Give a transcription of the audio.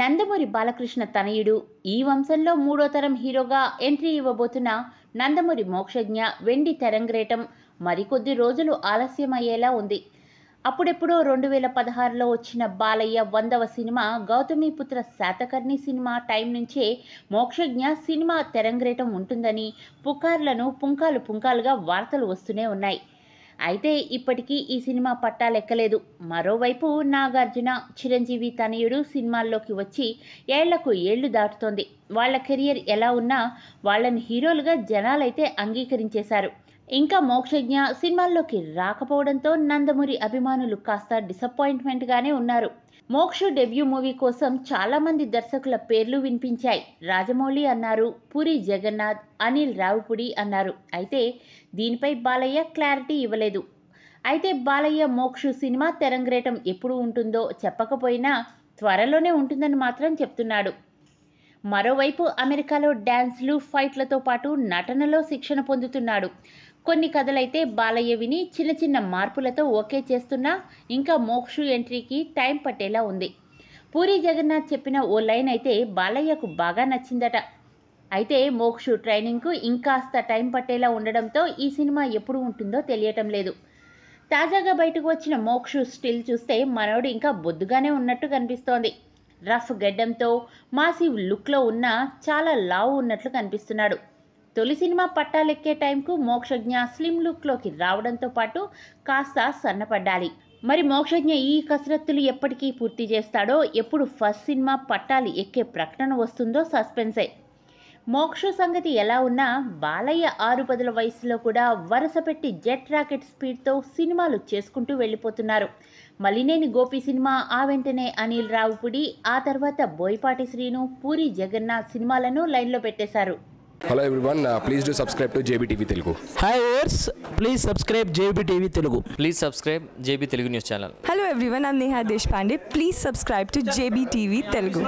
నందమూరి బాలకృష్ణ తనయుడు ఈ వంశంలో మూడో తరం హీరోగా ఎంట్రీ ఇవ్వబోతున్న నందమూరి మోక్షజ్ఞ వెండి తెరంగ్రేటం మరికొద్ది రోజులు ఆలస్యమయ్యేలా ఉంది అప్పుడెప్పుడో రెండు వేల పదహారులో వచ్చిన బాలయ్య వందవ cinema Gautamiputra Satakarni cinema time నుంచే మోక్షజ్ఞ సినిమా తెరంగ్రేటం ఉంటుందని పుకార్లను పుంకాలు పుంకాలుగా వార్తలు వస్తూనే ఉన్నాయి అయితే ఇప్పటికీ ఈ సినిమా పట్టాలెక్కలేదు మరోవైపు నాగార్జున చిరంజీవి తనయుడు సినిమాల్లోకి వచ్చి ఏళ్లకు ఏళ్లు దాటుతోంది వాళ్ళ కెరియర్ ఎలా ఉన్నా వాళ్ళని హీరోలుగా జనాలైతే అంగీకరించేశారు ఇంకా మోక్షజ్ఞ సినిమాల్లోకి రాకపోవడంతో నందమూరి అభిమానులు కాస్త డిసప్పాయింట్మెంట్గానే ఉన్నారు మోక్ష డెబ్యూ మూవీ కోసం చాలామంది దర్శకుల పేర్లు వినిపించాయి రాజమౌళి అన్నారు పూరి జగన్నాథ్ అనిల్ రావుపుడి అన్నారు అయితే దీనిపై బాలయ్య క్లారిటీ ఇవ్వలేదు అయితే బాలయ్య మోక్షు సినిమా తెరంగ్రేటం ఎప్పుడు ఉంటుందో చెప్పకపోయినా త్వరలోనే ఉంటుందని మాత్రం చెప్తున్నాడు మరోవైపు అమెరికాలో డ్యాన్స్లు ఫైట్లతో పాటు నటనలో శిక్షణ పొందుతున్నాడు కొన్ని కథలైతే బాలయ్య విని చిన్న చిన్న మార్పులతో ఓకే చేస్తున్నా ఇంకా మోక్షు ఎంట్రీకి టైం పట్టేలా ఉంది పూరి జగన్నాథ్ చెప్పిన ఓ లైన్ అయితే బాలయ్యకు బాగా నచ్చిందట అయితే మోక్షు ట్రైనింగ్కు ఇంకాస్త టైం పట్టేలా ఉండడంతో ఈ సినిమా ఎప్పుడు ఉంటుందో తెలియటం లేదు తాజాగా బయటకు వచ్చిన మోక్షు స్టిల్ చూస్తే మనోడు ఇంకా బొద్దుగానే ఉన్నట్టు కనిపిస్తోంది రఫ్ గడ్డంతో మాసివ్ లుక్లో ఉన్న చాలా లావు ఉన్నట్లు కనిపిస్తున్నాడు తొలి సినిమా పట్టాలెక్కే టైంకు మోక్షజ్ఞ స్లిమ్ లుక్లోకి రావడంతో పాటు కాస్త సన్నపడ్డాలి మరి మోక్షజ్ఞ ఈ కసరత్తులు ఎప్పటికీ పూర్తి చేస్తాడో ఎప్పుడు ఫస్ట్ సినిమా పట్టాలు ఎక్కే ప్రకటన వస్తుందో సస్పెన్సే మోక్ష సంగతి ఎలా ఉన్నా బాలయ్య ఆరు పదుల వయసులో కూడా వరుస పెట్టి జెట్ రాకెట్ స్పీడ్తో సినిమాలు చేసుకుంటూ వెళ్ళిపోతున్నారు మలినేని గోపి సినిమా ఆ వెంటనే అనిల్ రావుపుడి ఆ తర్వాత బోయపాటి శ్రీను పూరి జగన్నాథ్ సినిమాలను లైన్లో పెట్టేశారు hello everyone please do subscribe to JB TV Telugu hi ours please subscribe JB TV Telugu please subscribe JB Telugu news channel hello everyone I'm Neha Deshpande please subscribe to JB TV Telugu